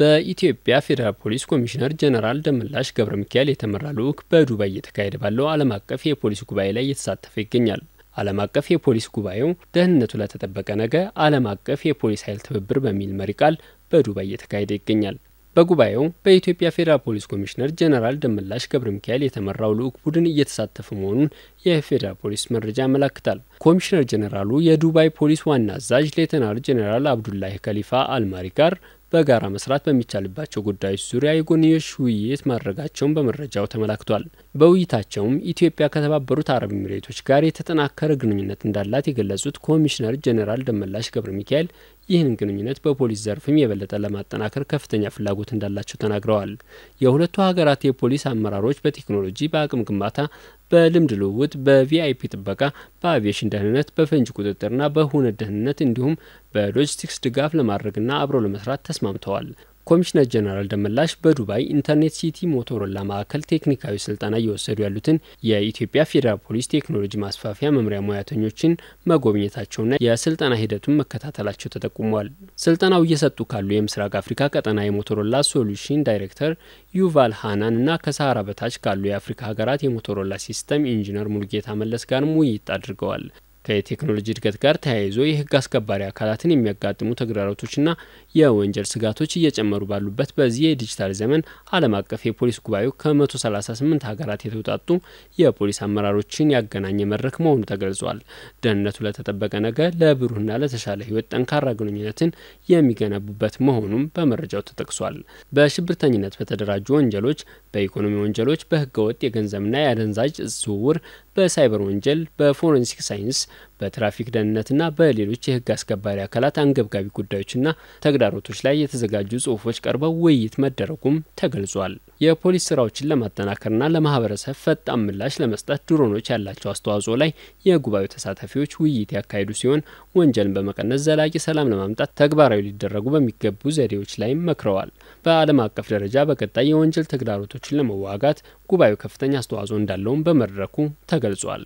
በኢትዮጵያ ፌዴራል ፖሊስ ኮሚሽነር ጀነራል ደመላሽ ገብረ ሚካኤል የተመራ ልዑክ በዱባይ እየተካሄደ ባለው ዓለም አቀፍ የፖሊስ ጉባኤ ላይ እየተሳተፈ ይገኛል። ዓለም አቀፍ የፖሊስ ጉባኤው ደህንነቱ ለተጠበቀ ነገ ዓለም አቀፍ የፖሊስ ኃይል ትብብር በሚል መሪ ቃል በዱባይ እየተካሄደ ይገኛል። በጉባኤው በኢትዮጵያ ፌዴራል ፖሊስ ኮሚሽነር ጀነራል ደመላሽ ገብረ ሚካኤል የተመራው ልዑክ ቡድን እየተሳተፈ መሆኑን የፌዴራል ፖሊስ መረጃ ያመላክታል። ኮሚሽነር ጀነራሉ የዱባይ ፖሊስ ዋና አዛዥ ሌተናል ጀነራል አብዱላሂ ከሊፋ አልማሪ ጋር በጋራ መስራት በሚቻልባቸው ጉዳዮች ዙሪያ የጎንዮሽ ውይይት ማድረጋቸውን በመረጃው ተመላክቷል። በውይይታቸውም ኢትዮጵያ ከተባበሩት አረብ ኤምሬቶች ጋር የተጠናከረ ግንኙነት እንዳላት የገለጹት ኮሚሽነር ጄኔራል ደመላሽ ገብረ ሚካኤል ይህንን ግንኙነት በፖሊስ ዘርፍም የበለጠ ለማጠናከር ከፍተኛ ፍላጎት እንዳላቸው ተናግረዋል። የሁለቱ ሀገራት የፖሊስ አመራሮች በቴክኖሎጂ በአቅም ግንባታ በልምድ ልውውጥ፣ በቪአይፒ ጥበቃ፣ በአቪዬሽን ደህንነት፣ በፈንጂ ቁጥጥርና በሁነት ደህንነት እንዲሁም በሎጂስቲክስ ድጋፍ ለማድረግና አብሮ ለመስራት ተስማምተዋል። ኮሚሽነር ጀነራል ደመላሽ በዱባይ ኢንተርኔት ሲቲ ሞቶሮላ ማዕከል ቴክኒካዊ ስልጠና እየወሰዱ ያሉትን የኢትዮጵያ ፌዴራል ፖሊስ ቴክኖሎጂ ማስፋፊያ መምሪያ ሙያተኞችን መጎብኘታቸውና የስልጠና ሂደቱን መከታተላቸው ተጠቁሟል። ስልጠናው እየሰጡ ካሉ የምስራቅ አፍሪካ ቀጠና የሞቶሮላ ሶሉሽን ዳይሬክተር ዩቫል ሃናን እና ከሰሃራ በታች ካሉ የአፍሪካ ሀገራት የሞቶሮላ ሲስተም ኢንጂነር ሙሉጌታ መለስ ጋርም ውይይት አድርገዋል። ከቴክኖሎጂ እድገት ጋር ተያይዞ የህግ አስከባሪ አካላትን የሚያጋጥሙ ተግዳሮቶችና የወንጀል ስጋቶች እየጨመሩ ባሉበት በዚህ የዲጂታል ዘመን ዓለም አቀፍ የፖሊስ ጉባኤው ከ138 ሀገራት የተውጣጡ የፖሊስ አመራሮችን ያገናኘ መድረክ መሆኑ ተገልጿል። ደህንነቱ ለተጠበቀ ነገር ለብሩህና ለተሻለ ህይወት ጠንካራ ግንኙነትን የሚገነቡበት መሆኑም በመረጃው ተጠቅሷል። በሽብርተኝነት በተደራጁ ወንጀሎች በኢኮኖሚ ወንጀሎች፣ በህገ ወጥ የገንዘብና የአደንዛዥ ዝውውር፣ በሳይበር ወንጀል፣ በፎረንሲክ ሳይንስ፣ በትራፊክ ደህንነትና በሌሎች የህግ አስከባሪ አካላት አንገብጋቢ ጉዳዮችና ተግዳሮቶች ላይ የተዘጋጁ ጽሁፎች ቀርበው ውይይት መደረጉም ተገልጿል። የፖሊስ ስራዎችን ለማጠናከርና ለማህበረሰብ ፈጣን ምላሽ ለመስጠት ድሮኖች ያላቸው አስተዋጽኦ ላይ የጉባኤው ተሳታፊዎች ውይይት ያካሄዱ ሲሆን ወንጀልን በመቀነስ ዘላቂ ሰላም ለማምጣት ተግባራዊ ሊደረጉ በሚገቡ ዘዴዎች ላይ መክረዋል። በዓለም አቀፍ ደረጃ በቀጣይ የወንጀል ተግዳሮቶችን ለመዋጋት ጉባኤው ከፍተኛ አስተዋጽኦ እንዳለውም በመድረኩ ተገልጿል።